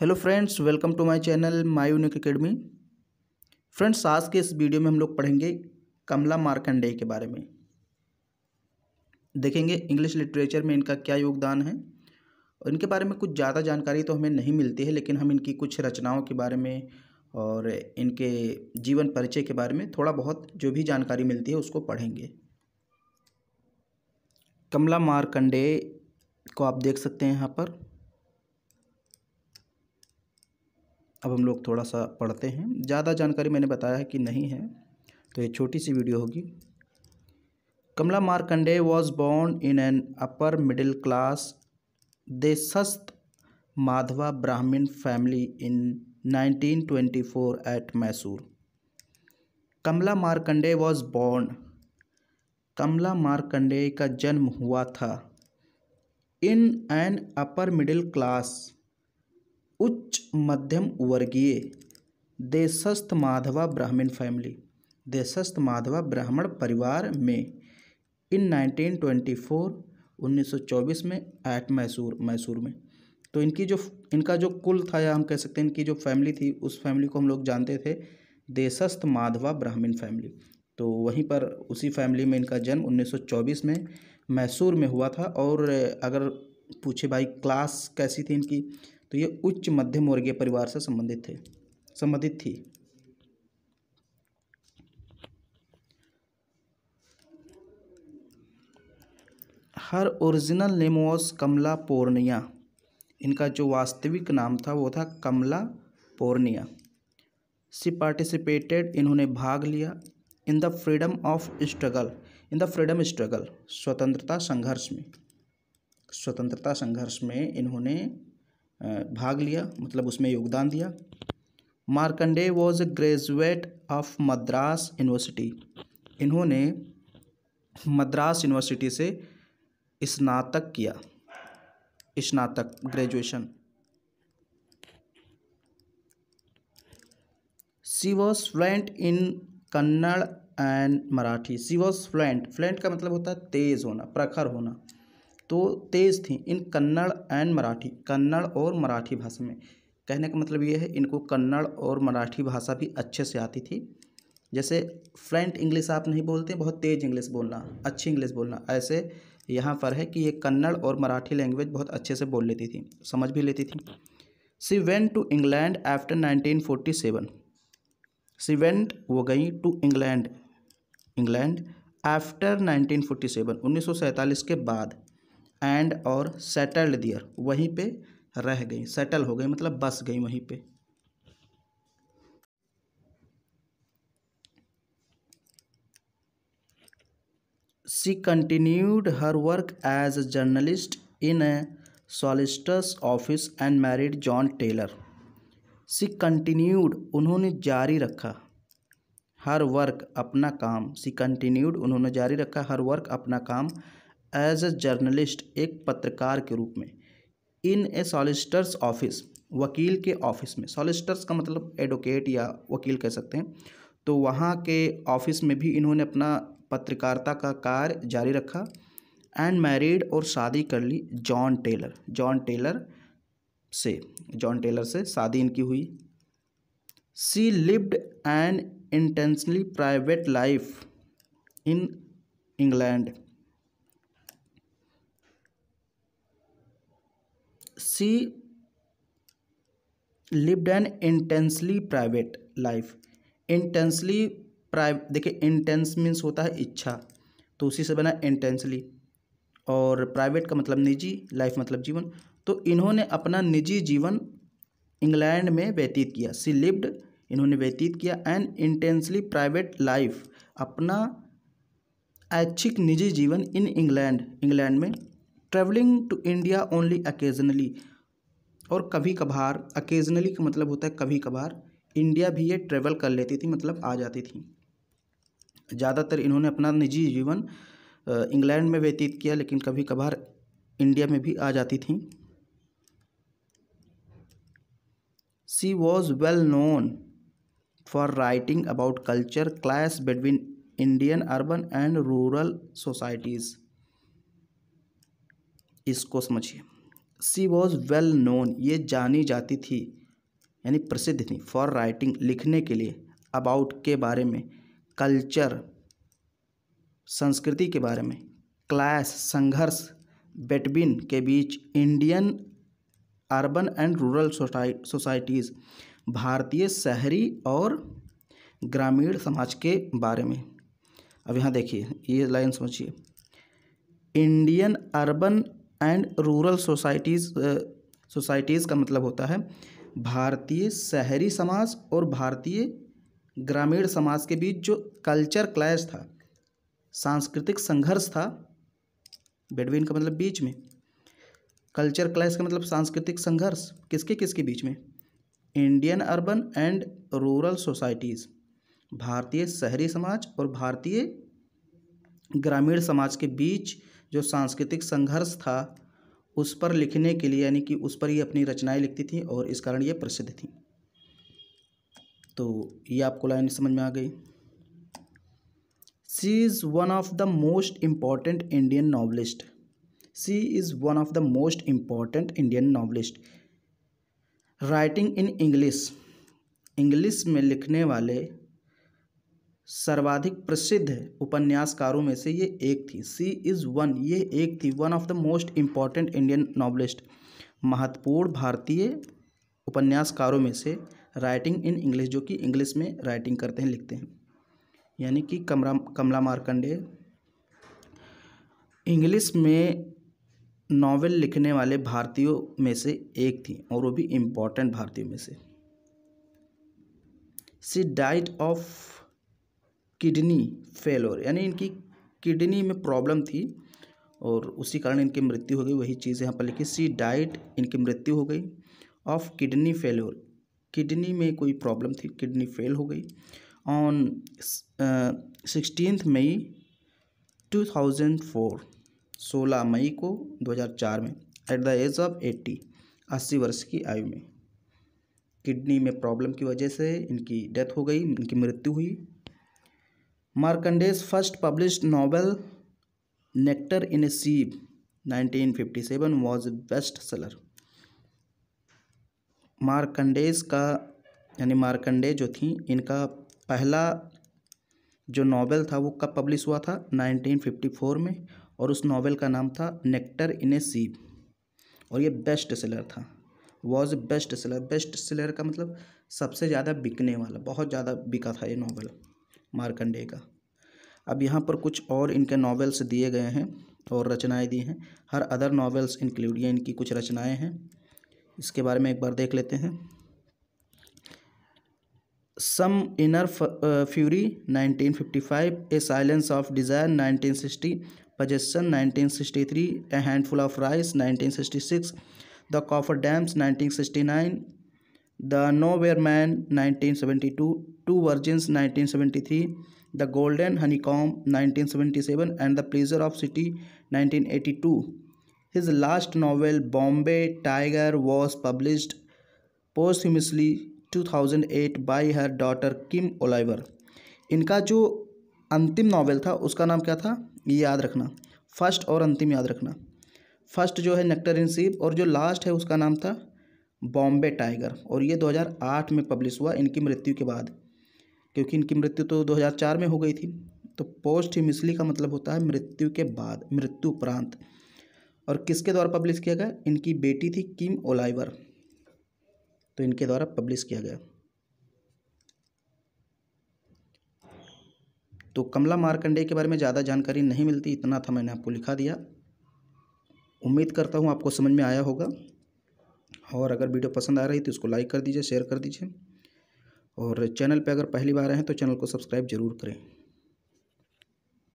hello friends welcome to my channel my unique academy friends आज के इस video में हम लोग पढ़ेंगे कमला मार्कंडे के बारे में देखेंगे इंग्लिश लिटरेचर में इनका क्या योगदान है और इनके बारे में कुछ ज़्यादा जानकारी तो हमें नहीं मिलती है लेकिन हम इनकी कुछ रचनाओं के बारे में और इनके जीवन परिचय के बारे में थोड़ा बहुत जो भी जानकारी मिलती है उसको पढ़ेंगे कमला मार्कंडे को आप देख सकते हैं यहाँ पर अब हम लोग थोड़ा सा पढ़ते हैं ज़्यादा जानकारी मैंने बताया है कि नहीं है तो ये छोटी सी वीडियो होगी Kamala Markandaya was born in an upper middle class Deshastha Madhva Brahmin family in 1924 at Mysore Kamala Markandaya was born Kamala Markandaya का जन्म हुआ था in an upper middle class उच्च मध्यम वर्गीय देशस्थ माधवा ब्राह्मण फैमिली देशस्थ माधवा ब्राह्मण परिवार में इन 1924 1924 में एट मैसूर मैसूर में तो इनकी जो इनका जो कुल था या हम कह सकते हैं इनकी जो फैमिली थी उस फैमिली को हम लोग जानते थे देशस्थ माधवा ब्राह्मण फैमिली तो वहीं पर उसी फैमिली में इनका जन्म 1924 में मैसूर में हुआ था और अगर पूछे भाई क्लास कैसी थी इनकी तो ये उच्च मध्यम वर्गीय परिवार से संबंधित थे संबंधित थी her original name was Kamala Purnaiya इनका जो वास्तविक नाम था वो था कमला पोर्निया सी पार्टिसिपेटेड इन्होंने भाग लिया in the freedom of struggle in the freedom struggle स्वतंत्रता संघर्ष में स्वतंत्रता संघर्ष में इन्होंने भाग लिया मतलब उसमें योगदान दिया Markandaya was a graduate of Madras university इन्होंने मद्रास यूनिवर्सिटी से स्नातक किया स्नातक graduation she was fluent in Kannada and Marathi she was fluent fluent का मतलब होता है तेज़ होना प्रखर होना तो तेज़ थी इन कन्नड़ एंड मराठी कन्नड़ और मराठी भाषा में कहने का मतलब ये है इनको कन्नड़ और मराठी भाषा भी अच्छे से आती थी जैसे फ्रेंट इंग्लिश आप नहीं बोलते बहुत तेज़ इंग्लिश बोलना अच्छी इंग्लिश बोलना ऐसे यहाँ पर है कि ये कन्नड़ और मराठी लैंग्वेज बहुत अच्छे से बोल लेती थी समझ भी लेती थी she went to England after seven she went वो गई to England England after seven उन्नीस सौ सैंतालीस के बाद एंड और सेटल्ड दियर वहीं पे रह गई सेटल हो गई मतलब बस गई वहीं पे she continued her work as a journalist in a solicitor's office and married John Taylor she continued उन्होंने जारी रखा हर वर्क अपना काम सी कंटिन्यूड उन्होंने जारी रखा हर वर्क अपना काम एज ए जर्नलिस्ट एक पत्रकार के रूप में इन ए सॉलिस्टर्स ऑफिस वकील के ऑफिस में सॉलिस्टर्स का मतलब एडवोकेट या वकील कह सकते हैं तो वहाँ के ऑफिस में भी इन्होंने अपना पत्रकारिता का कार्य जारी रखा एंड मैरिड और शादी कर ली जॉन टेलर जॉन टेलर से जॉन टेलर से शादी इनकी हुई she lived and intensely private life in England she lived an intensely private life intensely private देखिए इंटेंस मीन्स होता है इच्छा तो उसी से बना इंटेंसली और प्राइवेट का मतलब निजी लाइफ मतलब जीवन तो इन्होंने अपना निजी जीवन इंग्लैंड में व्यतीत किया सी लिव्ड इन्होंने व्यतीत किया एंड इंटेंसली प्राइवेट लाइफ अपना ऐच्छिक निजी जीवन इन इंग्लैंड इंग्लैंड में travelling to India only occasionally और कभी कभार अकेजनली का मतलब होता है कभी कभार इंडिया भी ये ट्रेवल कर लेती थी मतलब आ जाती थी ज़्यादातर इन्होंने अपना निजी जीवन इंग्लैंड में व्यतीत किया लेकिन कभी कभार इंडिया में भी आ जाती थी she was well known for writing about culture class between Indian urban and rural societies इसको समझिए सी वॉज वेल नोन ये जानी जाती थी यानी प्रसिद्ध थी फॉर राइटिंग लिखने के लिए अबाउट के बारे में कल्चर संस्कृति के बारे में क्लास संघर्ष बेटबिन के बीच Indian urban and rural societies भारतीय शहरी और ग्रामीण समाज के बारे में अब यहाँ देखिए ये लाइन समझिए Indian urban and rural societies societies का मतलब होता है भारतीय शहरी समाज और भारतीय ग्रामीण समाज के बीच जो कल्चर क्लैश था सांस्कृतिक संघर्ष था बेडविन का मतलब बीच में कल्चर क्लैश का मतलब सांस्कृतिक संघर्ष किसके किसके बीच में Indian urban and rural societies भारतीय शहरी समाज और भारतीय ग्रामीण समाज के बीच जो सांस्कृतिक संघर्ष था उस पर लिखने के लिए यानी कि उस पर ही अपनी रचनाएं लिखती थी और इस कारण ये प्रसिद्ध थी तो ये आपको लाइन समझ में आ गई she is one of the most important Indian novelist she is one of the most important Indian novelist writing in English English में लिखने वाले सर्वाधिक प्रसिद्ध उपन्यासकारों में से ये एक थी सी इज़ वन ये एक थी one of the most important Indian novelist महत्वपूर्ण भारतीय उपन्यासकारों में से राइटिंग इन इंग्लिश जो कि इंग्लिश में राइटिंग करते हैं लिखते हैं यानी कि कमरा कमला मार्कंडे इंग्लिश में नावल लिखने वाले भारतीयों में से एक थी और वो भी इम्पोर्टेंट भारतीयों में से she died of kidney failure यानी इनकी किडनी में प्रॉब्लम थी और उसी कारण इनकी मृत्यु हो गई वही चीज़ यहाँ पर लिखी सी डाइट इनकी मृत्यु हो गई ऑफ किडनी फेलोर किडनी में कोई प्रॉब्लम थी किडनी फेल हो गई on sixteen May two thousand four सोलह मई को दो हज़ार चार में at the age of eighty अस्सी वर्ष की आयु में किडनी में प्रॉब्लम की वजह से इनकी डेथ हो गई इनकी मृत्यु हुई Markandaya's first published novel nectar in a sieve 1957 was best seller मार्कंडेज का यानी मार्कंडे जो थी इनका पहला जो नावल था वो कब पब्लिश हुआ था 1954 में और उस नावल का नाम था नेक्टर इन ए सीप और ये बेस्ट सेलर था was best seller best seller का मतलब सबसे ज़्यादा बिकने वाला बहुत ज़्यादा बिका था ये नावल मार्कंडे का अब यहाँ पर कुछ और इनके नॉवेल्स दिए गए हैं और रचनाएं दी हैं हर अदर नॉवेल्स इंक्लूड या इनकी कुछ रचनाएं हैं इसके बारे में एक बार देख लेते हैं some inner fury 1955 a silence of desire 1960 possession 1963 a handful of rice 1966 the coffer dams 1969 the nowhere man nineteen seventy two two virgin nineteen seventy three the golden honeycomb nineteen seventy seven and the pleasure of city nineteen eighty two his last novel Bombay tiger was publish posthumously two thousand eight by her daughter Kim Oliver इनका जो अंतिम novel था उसका नाम क्या था ये याद रखना फर्स्ट और अंतिम याद रखना फर्स्ट जो है नेक्टर इन सीप और जो लास्ट है उसका नाम था बॉम्बे टाइगर और ये 2008 में पब्लिश हुआ इनकी मृत्यु के बाद क्योंकि इनकी मृत्यु तो 2004 में हो गई थी तो पोस्ट हिमिसली का मतलब होता है मृत्यु के बाद मृत्यु उपरांत और किसके द्वारा पब्लिश किया गया इनकी बेटी थी किम ओलाइवर तो इनके द्वारा पब्लिश किया गया तो कमला मारकंडे के बारे में ज़्यादा जानकारी नहीं मिलती इतना था मैंने आपको लिखा दिया उम्मीद करता हूँ आपको समझ में आया होगा और अगर वीडियो पसंद आ रही तो इसको लाइक कर दीजिए शेयर कर दीजिए और चैनल पर अगर पहली बार आए हैं तो चैनल को सब्सक्राइब जरूर करें